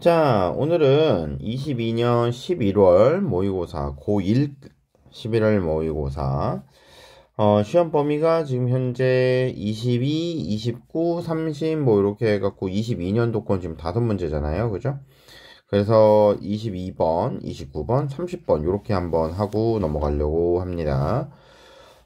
자, 오늘은 22년 11월 모의고사 고1 11월 모의고사 어, 시험 범위가 지금 현재 22, 29, 30 뭐 이렇게 해갖고 2 2년도건 지금 다섯 문제잖아요, 그죠? 그래서 22번, 29번, 30번 이렇게 한번 하고 넘어가려고 합니다.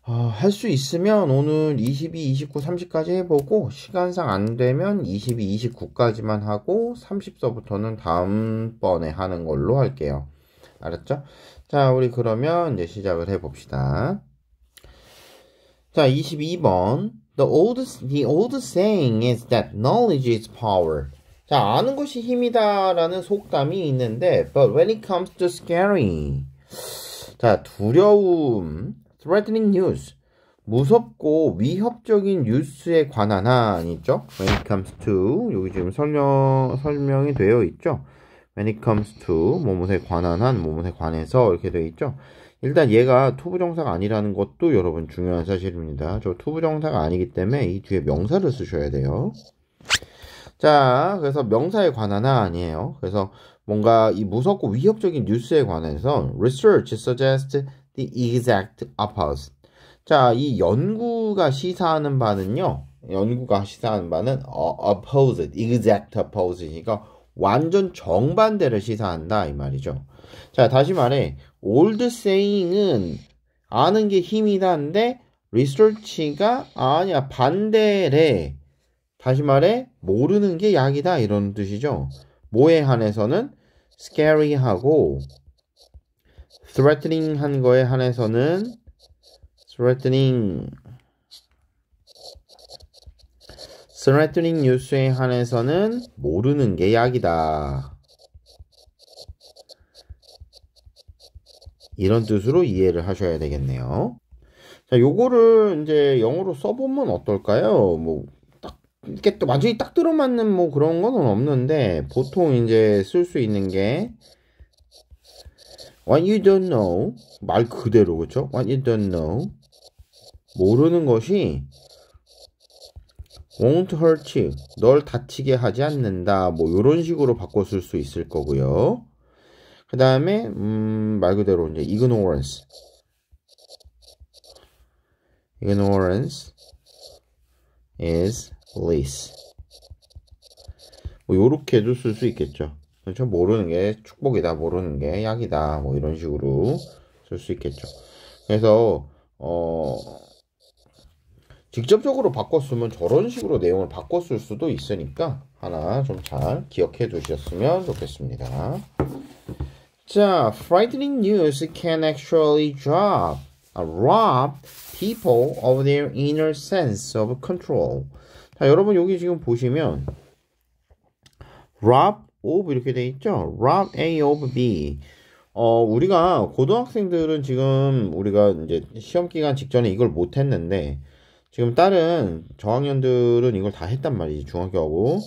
어, 아, 할수 있으면 오늘 22, 29, 30까지 해보고 시간상 안 되면 22, 29까지만 하고 30서부터는 다음번에 하는 걸로 할게요. 알았죠? 자, 우리 그러면 이제 시작을 해봅시다. 자, 22번. The old, the old saying is that knowledge is power. 자, 아는 것이 힘이다라는 속담이 있는데, but when it comes to scary. 자, 두려움. threatening news 무섭고 위협적인 뉴스에 관한 한 있죠. When it comes to 여기 지금 설명 설명이 되어 있죠. When it comes to 뭐뭇에 관한 한모모에 관해서 이렇게 되어 있죠. 일단 얘가 투부정사가 아니라는 것도 여러분 중요한 사실입니다. 저 투부정사가 아니기 때문에 이 뒤에 명사를 쓰셔야 돼요. 자, 그래서 명사에 관한 한 아니에요. 그래서 뭔가 이 무섭고 위협적인 뉴스에 관해서 research suggests the exact opposite. 자, 이 연구가 시사하는 바는요. 연구가 시사하는 바는 어, opposite, exact opposite니까 완전 정반대를 시사한다 이 말이죠. 자, 다시 말해 old saying은 아는 게 힘이다인데 r e e s a r c h 가 아니야 반대래. 다시 말해 모르는 게 약이다 이런 뜻이죠. 뭐에 한해서는 scary하고 threatening 한 거에 한해서는 threatening threatening 뉴스에 한해서는 모르는 게 약이다. 이런 뜻으로 이해를 하셔야 되겠네요. 자, 요거를 이제 영어로 써보면 어떨까요? 뭐, 딱, 이렇게 또 완전히 딱 들어맞는 뭐 그런 건 없는데, 보통 이제 쓸 수 있는 게, What you don't know 말 그대로 그렇죠? What you don't know 모르는 것이 won't hurt you 널 다치게 하지 않는다 뭐 이런 식으로 바꿔 쓸 수 있을 거고요. 그 다음에 음, 말 그대로 이제 ignorance ignorance is bliss 뭐 요렇게도 쓸 수 있겠죠. 그렇죠. 모르는 게 축복이다, 모르는 게 약이다, 뭐 이런 식으로 쓸 수 있겠죠. 그래서, 어, 직접적으로 바꿨으면 저런 식으로 내용을 바꿨을 수도 있으니까 하나 좀 잘 기억해 두셨으면 좋겠습니다. 자, frightening news can actually drop, uh, rob people of their inner sense of control. 자, 여러분 여기 지금 보시면 rob of 이렇게 돼 있죠. rob A of B. 어, 우리가 고등학생들은 지금 우리가 이제 시험 기간 직전에 이걸 못 했는데 지금 다른 저학년들은 이걸 다 했단 말이지. 중학교하고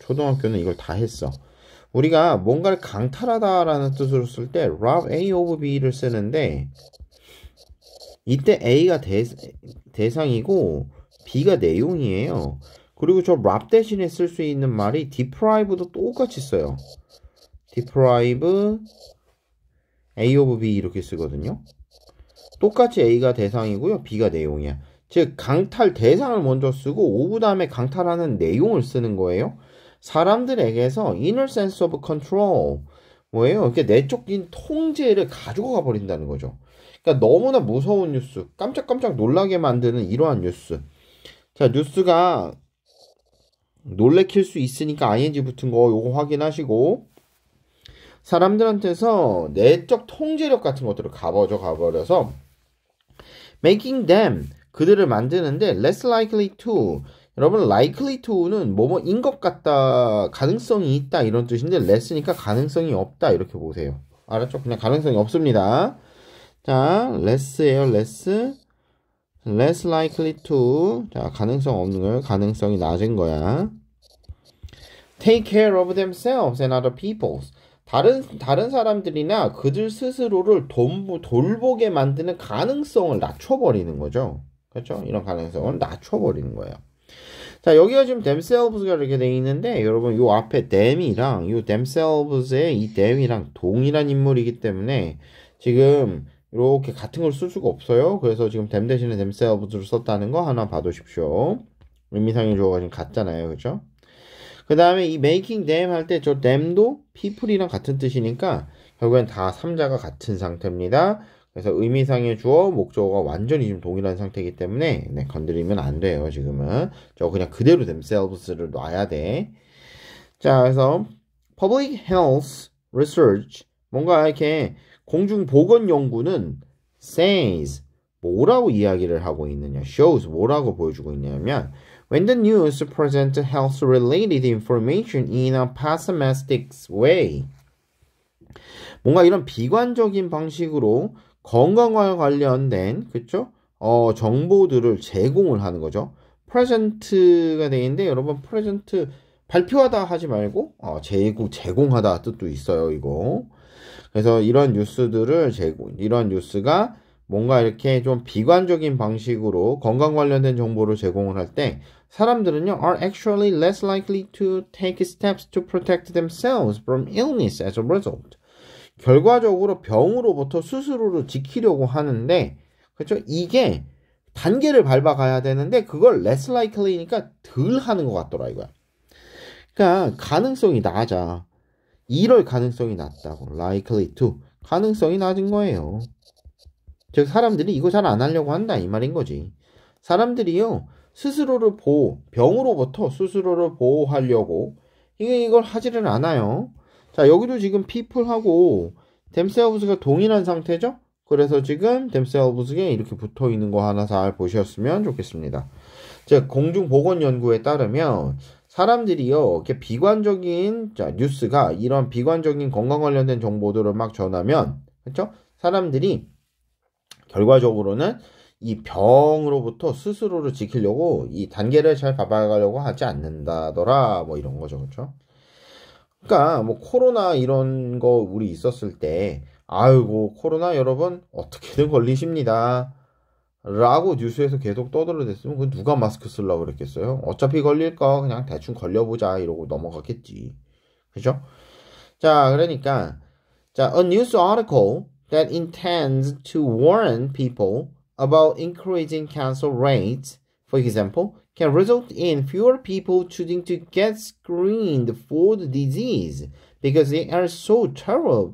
초등학교는 이걸 다 했어. 우리가 뭔가를 강탈하다라는 뜻으로 쓸 때 rob A of B를 쓰는데 이때 A가 대, 대상이고 B가 내용이에요. 그리고 저 랍 대신에 쓸 수 있는 말이 deprive도 똑같이 써요. deprive a of b 이렇게 쓰거든요. 똑같이 a가 대상이고요. b가 내용이야. 즉 강탈 대상을 먼저 쓰고 오브 다음에 강탈하는 내용을 쓰는 거예요. 사람들에게서 inner sense of control 뭐예요? 이렇게 내적인 통제를 가지고 가버린다는 거죠. 그러니까 너무나 무서운 뉴스, 깜짝깜짝 놀라게 만드는 이러한 뉴스. 자, 뉴스가 놀래킬 수 있으니까 ing 붙은 거 요거 확인하시고 사람들한테서 내적 통제력 같은 것들을 가버져 가버려서 making them 그들을 만드는데 less likely to 여러분 likely to는 뭐 뭐 인 것 같다 가능성이 있다 이런 뜻인데 less니까 가능성이 없다 이렇게 보세요 알았죠? 그냥 가능성이 없습니다 자 less예요 less less likely to 자 가능성 없는 걸 가능성이 낮은 거야. take care of themselves and other people. 다른 다른 사람들이나 그들 스스로를 돈, 돌보게 만드는 가능성을 낮춰버리는 거죠. 그렇죠? 이런 가능성을 낮춰버리는 거예요. 자 여기가 지금 themselves가 이렇게 돼 있는데 여러분 요 앞에 them이랑 요 themselves의 이 them이랑 동일한 인물이기 때문에 지금 이렇게 같은 걸 쓸 수가 없어요. 그래서 지금 댐 대신에 댐셀브즈를 썼다는 거 하나 봐두십시오. 의미상의 조어가 지금 같잖아요. 그죠? 그 다음에 이 making them 할 때저 them도 people이랑 같은 뜻이니까 결국엔 다 3자가 같은 상태입니다. 그래서 의미상의 주어, 목적어가 완전히 지금 동일한 상태이기 때문에 네, 건드리면 안 돼요. 지금은. 저 그냥 그대로 themselves를 놔야 돼. 자, 그래서 public health research 뭔가 이렇게 공중보건연구는 says 뭐라고 이야기를 하고 있느냐 shows 뭐라고 보여주고 있냐면 when the news present health related information in a pessimistic way 뭔가 이런 비관적인 방식으로 건강과 관련된 그쵸 어 정보들을 제공을 하는 거죠 present가 되는데 여러분 present 발표하다 하지 말고 어, 제공 제공하다 뜻도 있어요 이거 그래서 이런 뉴스들을 제공, 이런 뉴스가 뭔가 이렇게 좀 비관적인 방식으로 건강 관련된 정보를 제공을 할 때 사람들은요 are actually less likely to take steps to protect themselves from illness as a result. 결과적으로 병으로부터 스스로를 지키려고 하는데 그렇죠? 이게 단계를 밟아가야 되는데 그걸 less likely니까 덜 하는 것 같더라 이거야. 그러니까 가능성이 낮아. 이럴 가능성이 낮다고 likely to 가능성이 낮은 거예요. 즉 사람들이 이거 잘 안 하려고 한다 이 말인 거지. 사람들이요 스스로를 보호 병으로부터 스스로를 보호하려고 이게 이걸 하지를 않아요. 자 여기도 지금 people하고 themselves가 동일한 상태죠. 그래서 지금 themselves에 이렇게 붙어 있는 거 하나 잘 보셨으면 좋겠습니다. 즉 공중보건연구에 따르면 사람들이요, 이렇게 비관적인 자, 뉴스가 이런 비관적인 건강 관련된 정보들을 막 전하면, 그죠 사람들이 결과적으로는 이 병으로부터 스스로를 지키려고 이 단계를 잘 밟아가려고 하지 않는다더라, 뭐 이런 거죠, 그쵸 그러니까 뭐 코로나 이런 거 우리 있었을 때, 아이고 코로나 여러분 어떻게든 걸리십니다. 라고 뉴스에서 계속 떠들어댔으면 그 누가 마스크 쓰려고 그랬겠어요? 어차피 걸릴 거 그냥 대충 걸려보자 이러고 넘어갔겠지. 그죠? 자, 그러니까 자, a news article that intends to warn people about increasing cancer rates, for example, can result in fewer people choosing to get screened for the disease because they are so terror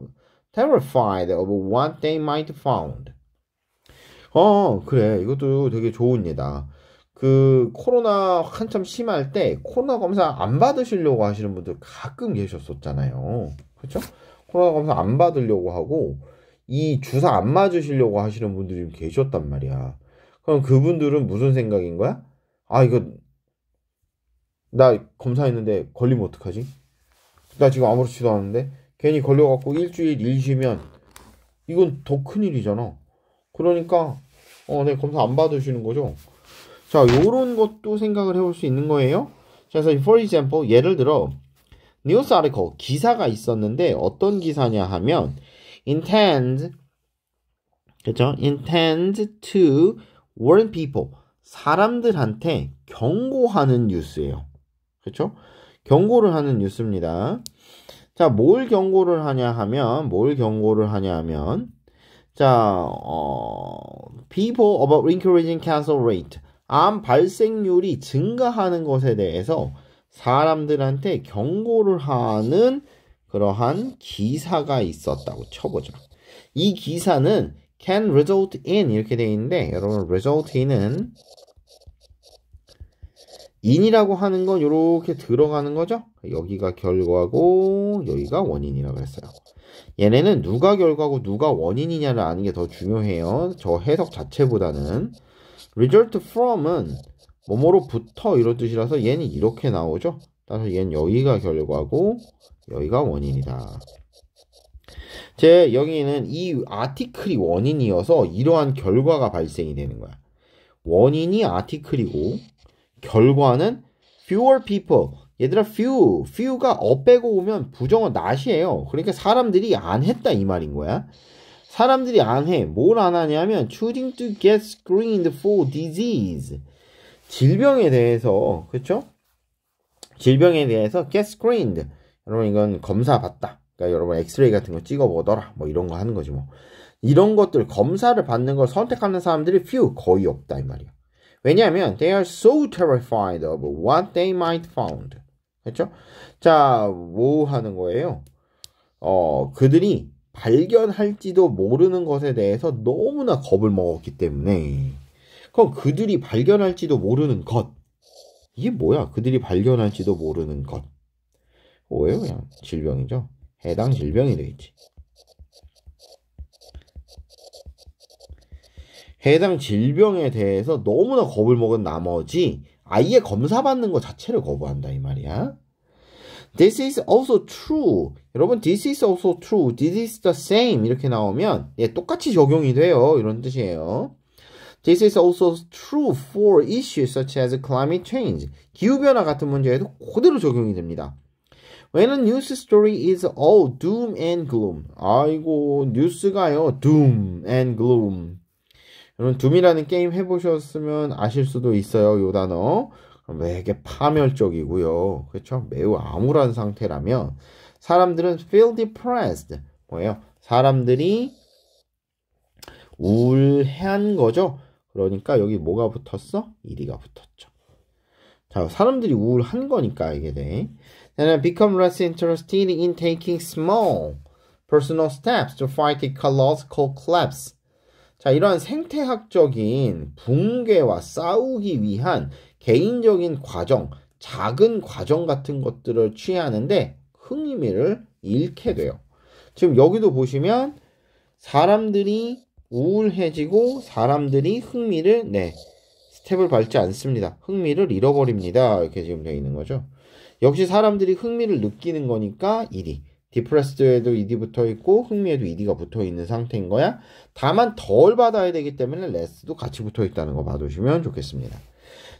terrified of what they might find. 어, 그래. 이것도 되게 좋습니다그 코로나 한참 심할 때 코로나 검사 안 받으시려고 하시는 분들 가끔 계셨었잖아요. 그렇죠? 코로나 검사 안 받으려고 하고 이 주사 안 맞으시려고 하시는 분들이 계셨단 말이야. 그럼 그분들은 무슨 생각인 거야? 아, 이거 나 검사했는데 걸리면 어떡하지? 나 지금 아무렇지도 않은데 괜히 걸려갖고 일주일 일 쉬면 이건 더 큰일이잖아. 그러니까 어, 네, 검사 안 받으시는 거죠. 자, 요런 것도 생각을 해볼 수 있는 거예요. 자, 그래서 for example 예를 들어 news article 기사가 있었는데 어떤 기사냐 하면 intend 그죠 intend to warn people 사람들한테 경고하는 뉴스예요. 그렇죠? 경고를 하는 뉴스입니다. 자, 뭘 경고를 하냐 하면 뭘 경고를 하냐 하면 자, 어, people about increasing cancel rate. 암 발생률이 증가하는 것에 대해서 사람들한테 경고를 하는 그러한 기사가 있었다고 쳐보죠이 기사는 can result in 이렇게 되어 있는데 여러분 result in은 인이라고 하는 건 이렇게 들어가는 거죠. 여기가 결과고 여기가 원인이라고 했어요. 얘네는 누가 결과고 누가 원인이냐를 아는 게 더 중요해요. 저 해석 자체보다는. result from은 뭐뭐로부터 이런 뜻이라서 얘는 이렇게 나오죠. 따라서 얘는 여기가 결과고 여기가 원인이다. 제 여기는 이 아티클이 원인이어서 이러한 결과가 발생이 되는 거야. 원인이 아티클이고 결과는 fewer people 얘들아 few, few가 어 빼고 오면 부정어 not이에요. 그러니까 사람들이 안 했다 이 말인 거야. 사람들이 안 해. 뭘 안 하냐면 choosing to get screened for disease. 질병에 대해서 그렇죠? 질병에 대해서 get screened. 여러분 이건 검사 받다. 그러니까 여러분 엑스레이 같은 거 찍어 보더라. 뭐 이런 거 하는 거지 뭐. 이런 것들 검사를 받는 걸 선택하는 사람들이 few 거의 없다 이 말이야. 왜냐하면 they are so terrified of what they might f o u n d 그죠 자, 뭐 하는 거예요? 어, 그들이 발견할지도 모르는 것에 대해서 너무나 겁을 먹었기 때문에 그럼 그들이 발견할지도 모르는 것 이게 뭐야? 그들이 발견할지도 모르는 것 뭐예요? 그냥 질병이죠. 해당 질병이 되겠지. 해당 질병에 대해서 너무나 겁을 먹은 나머지 아예 검사받는 것 자체를 거부한다 이 말이야. This is also true. 여러분, this is also true. This is the same. 이렇게 나오면, 예, 똑같이 적용이 돼요. 이런 뜻이에요. This is also true for issues such as climate change. 기후변화 같은 문제에도 그대로 적용이 됩니다. When a news story is all doom and gloom. 아이고, 뉴스가요, doom and gloom. 여러분 둠이라는 게임 해보셨으면 아실 수도 있어요. 요 단어. 되게 파멸적이고요. 그렇죠? 매우 암울한 상태라면 사람들은 feel depressed 뭐예요? 사람들이 우울한 거죠. 그러니까 여기 뭐가 붙었어? 이리가 붙었죠. 자, 사람들이 우울한 거니까 이게 돼. Then become less interested in taking small personal steps to fight a colossal collapse. 자, 이러한 생태학적인 붕괴와 싸우기 위한 개인적인 과정, 작은 과정 같은 것들을 취하는데 흥미를 잃게 돼요. 지금 여기도 보시면 사람들이 우울해지고 사람들이 흥미를 네 스텝을 밟지 않습니다. 흥미를 잃어버립니다. 이렇게 지금 되어 있는 거죠. 역시 사람들이 흥미를 느끼는 거니까 일이 디프레스드에도 ED 붙어 있고 흥미에도 ED가 붙어 있는 상태인 거야. 다만 덜 받아야 되기 때문에 레스도 같이 붙어 있다는 거 봐두시면 좋겠습니다.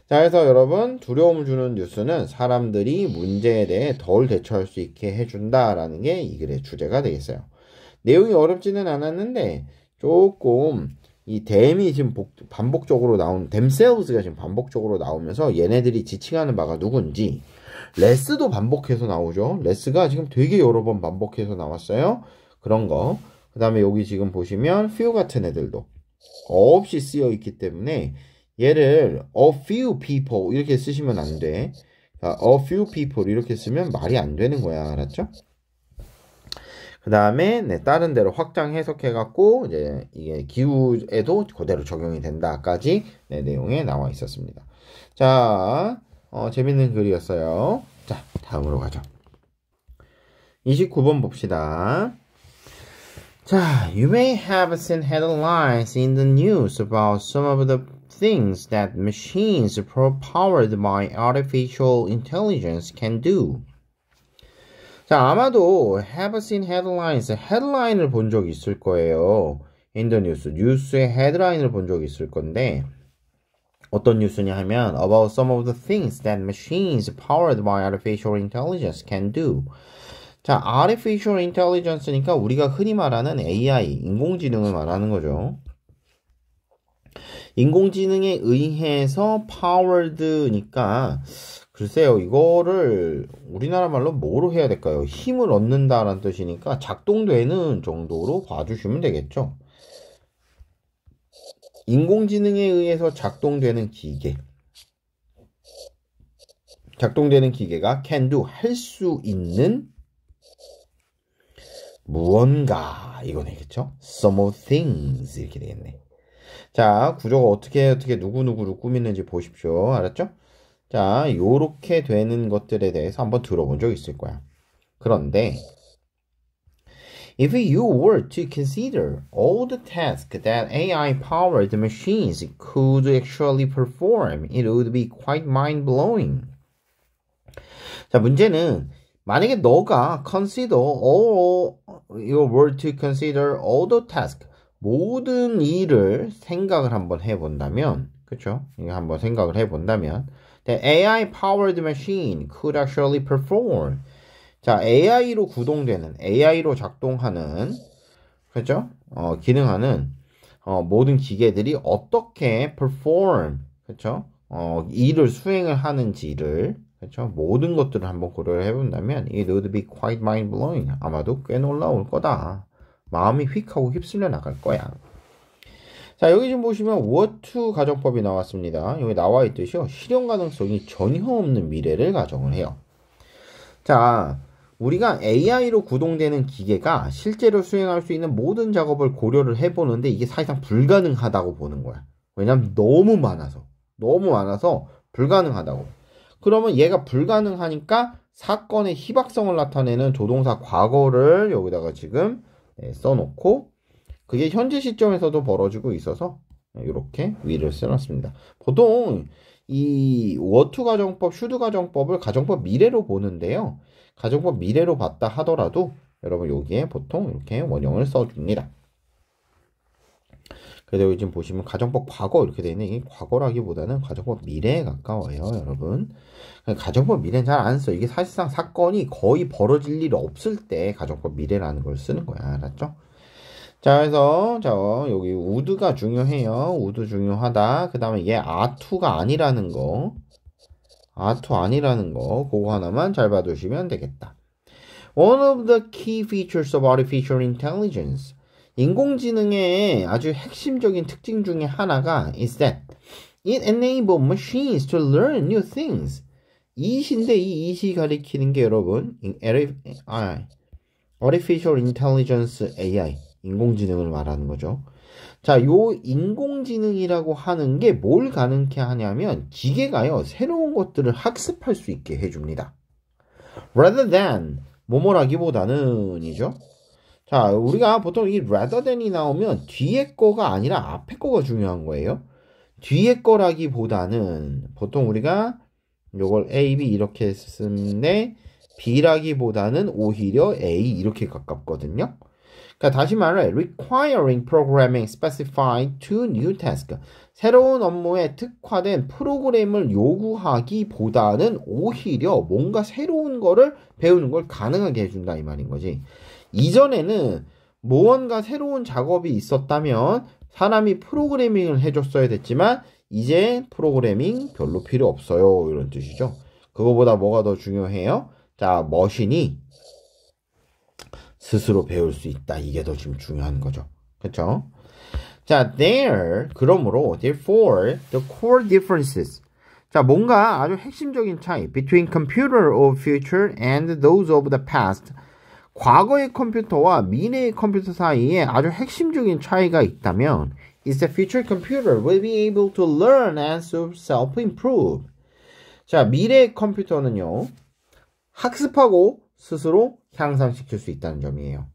자, 그래서 여러분 두려움을 주는 뉴스는 사람들이 문제에 대해 덜 대처할 수 있게 해준다라는 게 이 글의 주제가 되겠어요. 내용이 어렵지는 않았는데 조금 이 댐이 지금 복, 반복적으로 나온 댐셀스가 지금 반복적으로 나오면서 얘네들이 지칭하는 바가 누군지 레스도 반복해서 나오죠. 레스가 지금 되게 여러 번 반복해서 나왔어요. 그런 거. 그 다음에 여기 지금 보시면 few 같은 애들도 없이 쓰여 있기 때문에 얘를 a few people 이렇게 쓰시면 안 돼. a few people 이렇게 쓰면 말이 안 되는 거야. 알았죠? 그 다음에 네, 다른 데로 확장 해석해 갖고 이제 이게 기후에도 그대로 적용이 된다까지 네, 내용에 나와 있었습니다. 자. 어, 재밌는 글이었어요. 자, 다음으로 가죠. 29번 봅시다. 자, you may have seen headlines in the news about some of the things that machines powered by artificial intelligence can do. 자, 아마도 have seen headlines, headline을 본 적이 있을 거예요. in the news, 뉴스의 헤드라인을 본 적이 있을 건데 어떤 뉴스냐 하면 about some of the things that machines powered by artificial intelligence can do. 자, artificial intelligence니까 우리가 흔히 말하는 AI, 인공지능을 말하는 거죠. 인공지능에 의해서 powered니까 글쎄요, 이거를 우리나라 말로 뭐로 해야 될까요? 힘을 얻는다라는 뜻이니까 작동되는 정도로 봐주시면 되겠죠. 인공지능에 의해서 작동되는 기계. 작동되는 기계가 can do 할 수 있는 무언가 이거네겠죠? Some things 이렇게 되겠네. 자 구조가 어떻게 어떻게 누구 누구를 꾸미는지 보십시오. 알았죠? 자 요렇게 되는 것들에 대해서 한번 들어본 적 있을 거야. 그런데 If you were to consider all the tasks that AI-powered machines could actually perform, it would be quite mind-blowing. 자, 문제는 만약에 너가 consider all, you were to consider all the tasks, 모든 일을 생각을 한번 해본다면, 그쵸? 이거 한번 생각을 해본다면, the AI-powered machine could actually perform 자, AI로 구동되는, AI로 작동하는, 그죠? 어, 기능하는, 어, 모든 기계들이 어떻게 perform, 그죠? 어, 일을 수행을 하는지를, 그죠? 모든 것들을 한번 고려를 해본다면, it would be quite mind blowing. 아마도 꽤 놀라울 거다. 마음이 휙 하고 휩쓸려 나갈 거야. 자, 여기 지금 보시면 what to 가정법이 나왔습니다. 여기 나와 있듯이요. 실현 가능성이 전혀 없는 미래를 가정을 해요. 자, 우리가 AI로 구동되는 기계가 실제로 수행할 수 있는 모든 작업을 고려를 해보는데 이게 사실상 불가능하다고 보는 거야. 왜냐면 너무 많아서. 너무 많아서 불가능하다고. 그러면 얘가 불가능하니까 사건의 희박성을 나타내는 조동사 과거를 여기다가 지금 네, 써놓고 그게 현재 시점에서도 벌어지고 있어서 이렇게 위를 써놨습니다. 보통 이 워투 가정법, 슈드 가정법을 가정법 미래로 보는데요. 가정법 미래로 봤다 하더라도 여러분 여기에 보통 이렇게 원형을 써줍니다. 그래서 여기 지금 보시면 가정법 과거 이렇게 되어 있는 이게 과거라기보다는 가정법 미래에 가까워요, 여러분. 그러니까 가정법 미래는 잘 안 써요. 이게 사실상 사건이 거의 벌어질 일 없을 때 가정법 미래라는 걸 쓰는 거야. 알았죠? 자, 그래서 자, 여기 우드가 중요해요. 우드 중요하다. 그다음에 얘 아투가 아니라는 거. 아스토 아니라는 거 그거 하나만 잘 봐두시면 되겠다. One of the key features of artificial intelligence. 인공지능의 아주 핵심적인 특징 중에 하나가 is that it enable machines to learn new things. 이신데 이 이시 가리키는 게 여러분 아, artificial intelligence AI 인공지능을 말하는 거죠. 자, 요 인공지능이라고 하는 게 뭘 가능케 하냐면 기계가요, 새로운 것들을 학습할 수 있게 해줍니다. rather than, 뭐뭐라기보다는이죠. 자, 우리가 보통 이 rather than이 나오면 뒤에 거가 아니라 앞에 거가 중요한 거예요. 뒤에 거라기보다는 보통 우리가 요걸 A, B 이렇게 쓰는데 B라기보다는 오히려 A 이렇게 가깝거든요. 그러니까 다시 말해 requiring programming specify to new task 새로운 업무에 특화된 프로그램을 요구하기보다는 오히려 뭔가 새로운 거를 배우는 걸 가능하게 해준다 이 말인 거지 이전에는 무언가 새로운 작업이 있었다면 사람이 프로그래밍을 해줬어야 됐지만 이제 프로그래밍 별로 필요 없어요 이런 뜻이죠 그거보다 뭐가 더 중요해요 자 머신이 스스로 배울 수 있다. 이게 더 지금 중요한 거죠. 그렇죠? 자, there 그러므로 therefore the core differences 자, 뭔가 아주 핵심적인 차이 between computer of future and those of the past 과거의 컴퓨터와 미래의 컴퓨터 사이에 아주 핵심적인 차이가 있다면 is the future computer will be able to learn and self-improve 자, 미래의 컴퓨터는요. 학습하고 스스로 향상시킬 수 있다는 점이에요.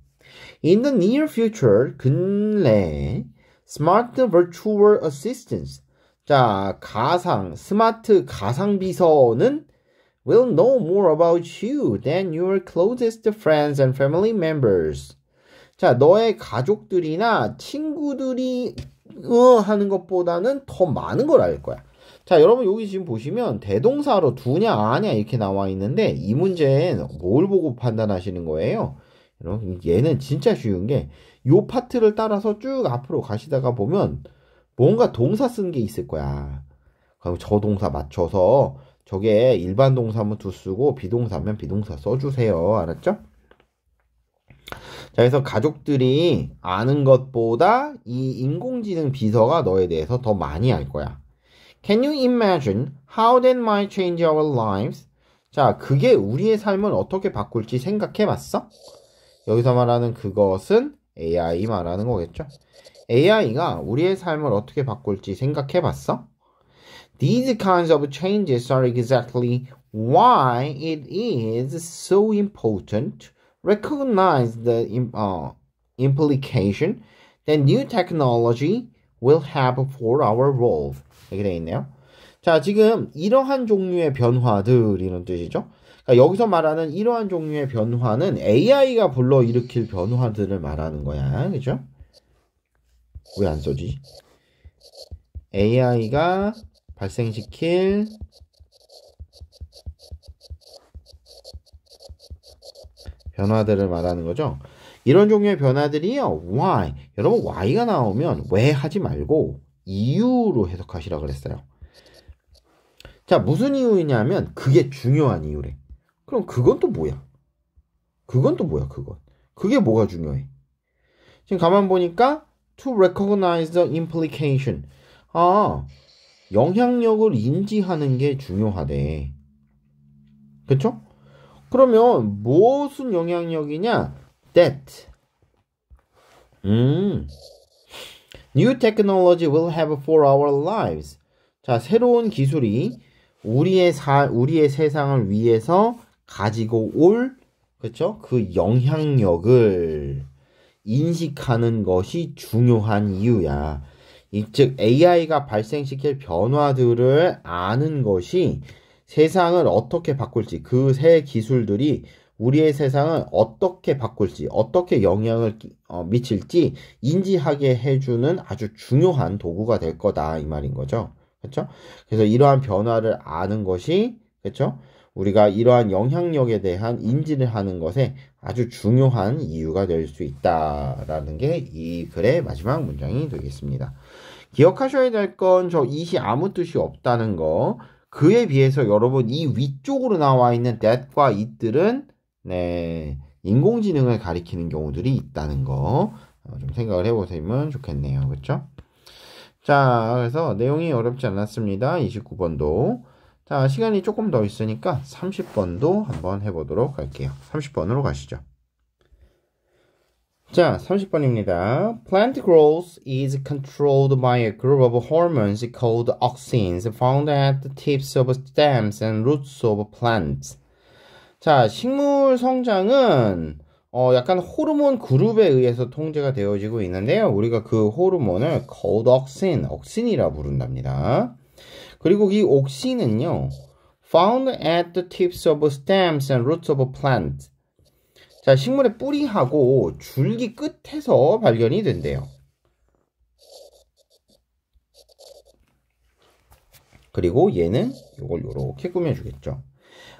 In the near future, 근래에 Smart Virtual Assistance 자, 가상, 스마트 가상 비서는 will know more about you than your closest friends and family members. 자, 너의 가족들이나 친구들이 어, 하는 것보다는 더 많은 걸 알 거야. 자, 여러분 여기 지금 보시면 대동사로 두냐 아냐 이렇게 나와 있는데 이 문제는 뭘 보고 판단하시는 거예요? 여러분 얘는 진짜 쉬운 게요 파트를 따라서 쭉 앞으로 가시다가 보면 뭔가 동사 쓴 게 있을 거야. 그럼 저 동사 맞춰서 저게 일반 동사면 두 쓰고 비동사면 비동사 써주세요. 알았죠? 자, 그래서 가족들이 아는 것보다 이 인공지능 비서가 너에 대해서 더 많이 알 거야. Can you imagine how that might change our lives? 자, 그게 우리의 삶을 어떻게 바꿀지 생각해 봤어? 여기서 말하는 그것은 AI 말하는 거겠죠? AI가 우리의 삶을 어떻게 바꿀지 생각해 봤어? These kinds of changes are exactly why it is so important to recognize the uh, implication that new technology will have for our r o r l d 이렇게 되어 있네요. 자, 지금 이러한 종류의 변화들이는 뜻이죠. 그러니까 여기서 말하는 이러한 종류의 변화는 AI가 불러일으킬 변화들을 말하는 거야. 그죠? 왜 안 써지? AI가 발생시킬 변화들을 말하는 거죠. 이런 종류의 변화들이요. why. 여러분, why가 나오면 왜 하지 말고 이유로 해석하시라 그랬어요. 자, 무슨 이유냐면 그게 중요한 이유래. 그럼 그건 또 뭐야? 그건 또 뭐야, 그건? 그게 뭐가 중요해? 지금 가만 보니까 to recognize the implication. 아, 영향력을 인지하는 게 중요하대. 그쵸? 그러면 무엇 영향력이냐? that. 음. New technology will have for our lives. 자, 새로운 기술이 우리의 사, 우리의 세상을 위해서 가지고 올, 그쵸? 그 영향력을 인식하는 것이 중요한 이유야. 즉, AI가 발생시킬 변화들을 아는 것이 세상을 어떻게 바꿀지, 그 새 기술들이 우리의 세상을 어떻게 바꿀지, 어떻게 영향을 어, 미칠지 인지하게 해주는 아주 중요한 도구가 될 거다. 이 말인 거죠. 그렇죠? 그래서 이러한 변화를 아는 것이, 그렇죠? 우리가 이러한 영향력에 대한 인지를 하는 것에 아주 중요한 이유가 될 수 있다라는 게 이 글의 마지막 문장이 되겠습니다. 기억하셔야 될 건 저 이 시 아무 뜻이 없다는 거. 그에 비해서 여러분 이 위쪽으로 나와 있는 that과 it들은 네, 인공지능을 가리키는 경우들이 있다는 거 좀 생각을 해보시면 좋겠네요. 그렇죠? 자, 그래서 내용이 어렵지 않았습니다. 29번도. 자, 시간이 조금 더 있으니까 30번도 한번 해보도록 할게요. 30번으로 가시죠. 자, 30번입니다. Plant growth is controlled by a group of hormones called auxins found at the tips of stems and roots of plants. 자, 식물 성장은 어, 약간 호르몬 그룹에 의해서 통제가 되어지고 있는데요. 우리가 그 호르몬을 코덕신, 억신이라 부른답니다. 그리고 이 옥신은요. found at the tips of stems and roots of plants. 자, 식물의 뿌리하고 줄기 끝에서 발견이 된대요. 그리고 얘는 이걸 이렇게 꾸며주겠죠.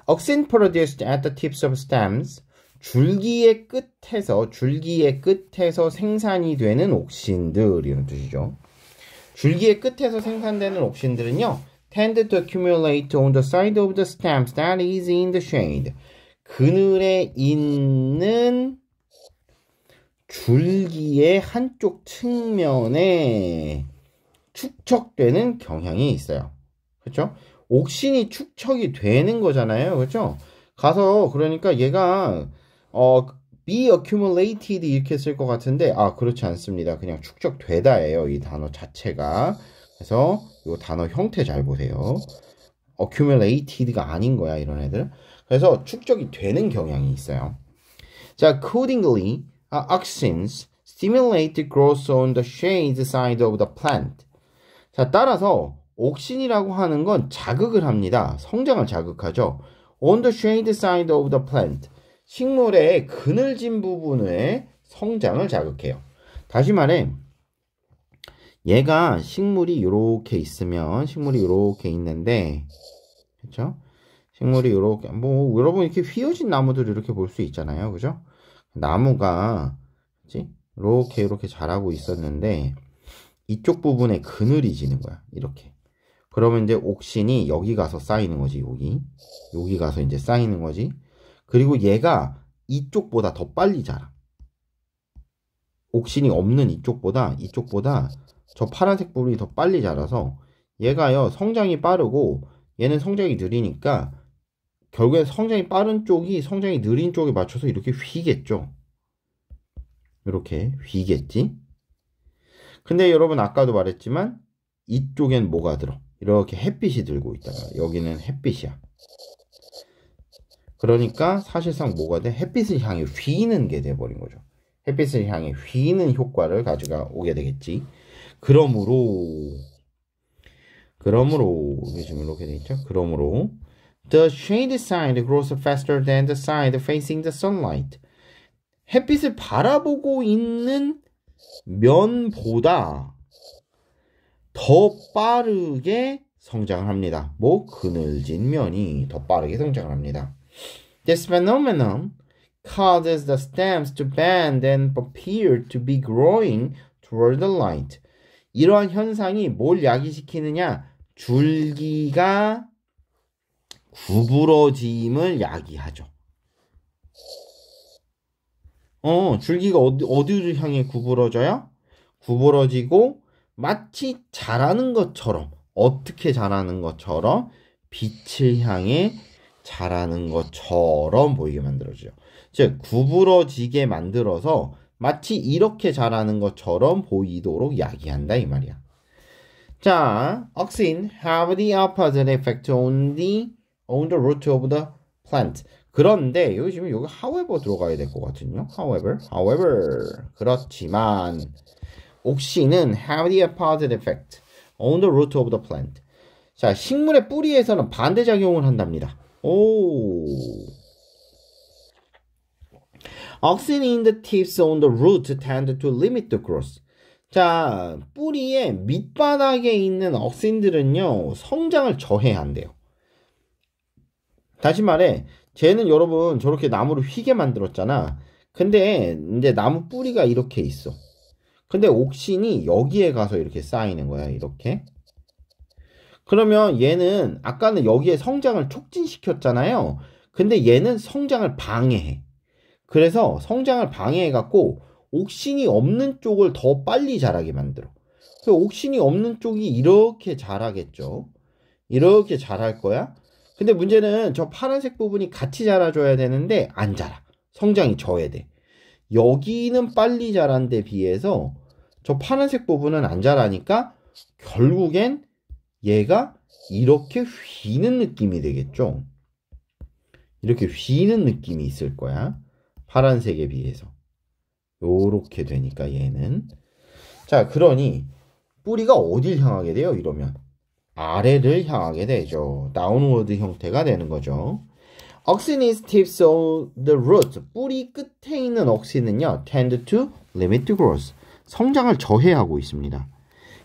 Oxen produced at the tips of stems. 줄기의 끝에서 줄기의 끝에서 생산이 되는 옥신들 이런 뜻이죠. 줄기의 끝에서 생산되는 옥신들은요. tend to accumulate on the side of the stems that is in the shade. 그늘에 있는 줄기의 한쪽 측면에 축적되는 경향이 있어요. 그렇죠? 옥신이 축척이 되는 거잖아요. 그렇죠? 가서 그러니까 얘가 어 be accumulated 이렇게 쓸 것 같은데 아 그렇지 않습니다. 그냥 축적되다예요. 이 단어 자체가. 그래서 이 단어 형태 잘 보세요. accumulated가 아닌 거야 이런 애들. 그래서 축적이 되는 경향이 있어요. 자, accordingly, uh, 아, auctions stimulate growth on the shade side of the plant. 자, 따라서 옥신이라고 하는 건 자극을 합니다. 성장을 자극하죠. On the shade side of the plant. 식물의 그늘진 부분의 성장을 자극해요. 다시 말해, 얘가 식물이 이렇게 있으면, 식물이 이렇게 있는데, 그쵸? 식물이 이렇게, 뭐, 여러분 이렇게 휘어진 나무들 이렇게 볼 수 있잖아요. 그죠? 나무가, 그치? 이렇게 이렇게 자라고 있었는데, 이쪽 부분에 그늘이 지는 거야. 이렇게. 그러면 이제 옥신이 여기 가서 쌓이는 거지, 여기. 여기 가서 이제 쌓이는 거지. 그리고 얘가 이쪽보다 더 빨리 자라. 옥신이 없는 이쪽보다, 이쪽보다 저 파란색 부분이 더 빨리 자라서 얘가요, 성장이 빠르고 얘는 성장이 느리니까 결국엔 성장이 빠른 쪽이 성장이 느린 쪽에 맞춰서 이렇게 휘겠죠. 이렇게 휘겠지. 근데 여러분 아까도 말했지만 이쪽엔 뭐가 들어? 이렇게 햇빛이 들고 있다가 여기는 햇빛이야. 그러니까 사실상 뭐가 돼? 햇빛을 향해 휘는 게 돼버린 거죠. 햇빛을 향해 휘는 효과를 가져오게 가 되겠지. 그러므로 그러므로 이게 지금 이렇게 돼 있죠. 그러므로 the shade side grows faster than the side facing the sunlight. 햇빛을 바라보고 있는 면보다 더 빠르게 성장을 합니다. 뭐 그늘진 면이 더 빠르게 성장을 합니다. This phenomenon causes the stems to bend and appear to be growing toward the light. 이러한 현상이 뭘 야기시키느냐? 줄기가 구부러짐을 야기하죠. 어, 줄기가 어디, 어디를 향해 구부러져요? 구부러지고 마치 자라는 것처럼 어떻게 자라는 것처럼 빛을 향해 자라는 것처럼 보이게 만들어주죠. 즉 구부러지게 만들어서 마치 이렇게 자라는 것처럼 보이도록 야기한다 이 말이야. 자, auxin have the opposite effect on the on the root of the plant. 그런데 여기 지금 여기 however 들어가야 될 것 같은요. however, however 그렇지만 옥시는 have the opposite effect on the root of the plant. 자, 식물의 뿌리에서는 반대작용을 한답니다. 오. Auxin in the tips on the root tend to limit the growth. 자, 뿌리의 밑바닥에 있는 억신들은요, 성장을 저해한대요. 다시 말해, 쟤는 여러분 저렇게 나무를 휘게 만들었잖아. 근데 이제 나무 뿌리가 이렇게 있어. 근데 옥신이 여기에 가서 이렇게 쌓이는 거야, 이렇게. 그러면 얘는 아까는 여기에 성장을 촉진시켰잖아요. 근데 얘는 성장을 방해해. 그래서 성장을 방해해 갖고 옥신이 없는 쪽을 더 빨리 자라게 만들어. 그 옥신이 없는 쪽이 이렇게 자라겠죠. 이렇게 자랄 거야. 근데 문제는 저 파란색 부분이 같이 자라줘야 되는데 안 자라. 성장이 저해돼. 여기는 빨리 자란 데 비해서 저 파란색 부분은 안 자라니까 결국엔 얘가 이렇게 휘는 느낌이 되겠죠. 이렇게 휘는 느낌이 있을 거야. 파란색에 비해서. 요렇게 되니까 얘는. 자, 그러니 뿌리가 어딜 향하게 돼요? 이러면 아래를 향하게 되죠. 다운워드 형태가 되는 거죠. Auxin's tips on the root. 뿌리 끝에 있는 억신은요 tend to limit growth. 성장을 저해하고 있습니다.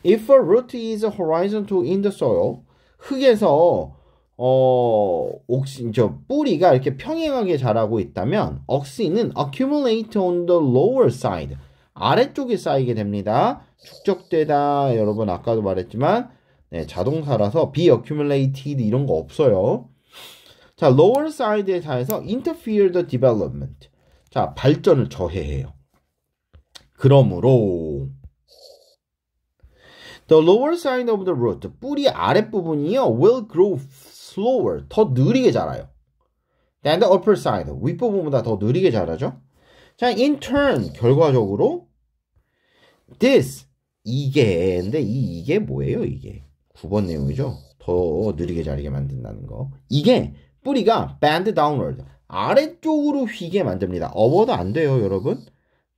If a root is horizontal in the soil, 흙에서 어, 옥신, 저, 뿌리가 이렇게 평행하게 자라고 있다면, 억신은 accumulate on the lower side. 아래쪽에 쌓이게 됩니다. 축적되다. 여러분, 아까도 말했지만, 네, 자동사라서 be accumulated 이런 거 없어요. 자, lower side에 대해서 interfere the development. 자, 발전을 저해해요. 그러므로 The lower side of the root 뿌리 아랫부분이요 will grow slower 더 느리게 자라요 than the upper side 윗부분보다 더 느리게 자라죠 자 in turn 결과적으로 this 이게 근데 이 이게 뭐예요 이게 9번 내용이죠 더 느리게 자리게 만든다는 거 이게 뿌리가 bend downward 아래쪽으로 휘게 만듭니다 어워드 안 돼요 여러분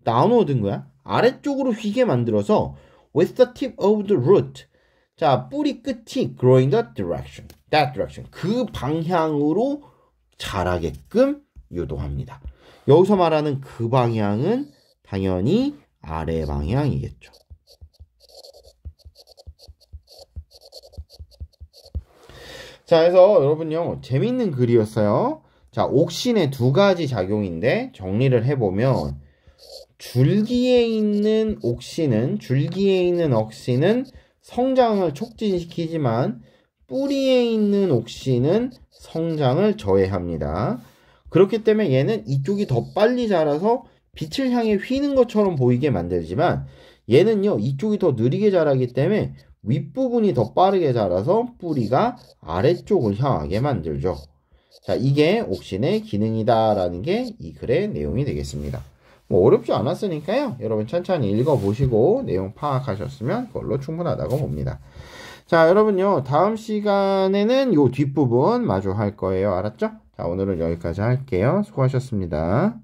다운워드인 거야 아래쪽으로 휘게 만들어서 with the tip of the root 자 뿌리 끝이 growing the direction that direction 그 방향으로 자라게끔 유도합니다. 여기서 말하는 그 방향은 당연히 아래 방향이겠죠. 자, 그래서 여러분요, 재밌는 글이었어요. 자, 옥신의 두 가지 작용인데 정리를 해보면 줄기에 있는 옥신은 줄기에 있는 억신은 성장을 촉진시키지만 뿌리에 있는 옥신은 성장을 저해합니다. 그렇기 때문에 얘는 이쪽이 더 빨리 자라서 빛을 향해 휘는 것처럼 보이게 만들지만 얘는요 이쪽이 더 느리게 자라기 때문에 윗부분이 더 빠르게 자라서 뿌리가 아래쪽을 향하게 만들죠. 자 이게 옥신의 기능이다 라는 게 이 글의 내용이 되겠습니다. 뭐 어렵지 않았으니까요. 여러분 천천히 읽어보시고 내용 파악하셨으면 그걸로 충분하다고 봅니다. 자, 여러분요. 다음 시간에는 요 뒷부분 마주 할 거예요. 알았죠? 자, 오늘은 여기까지 할게요. 수고하셨습니다.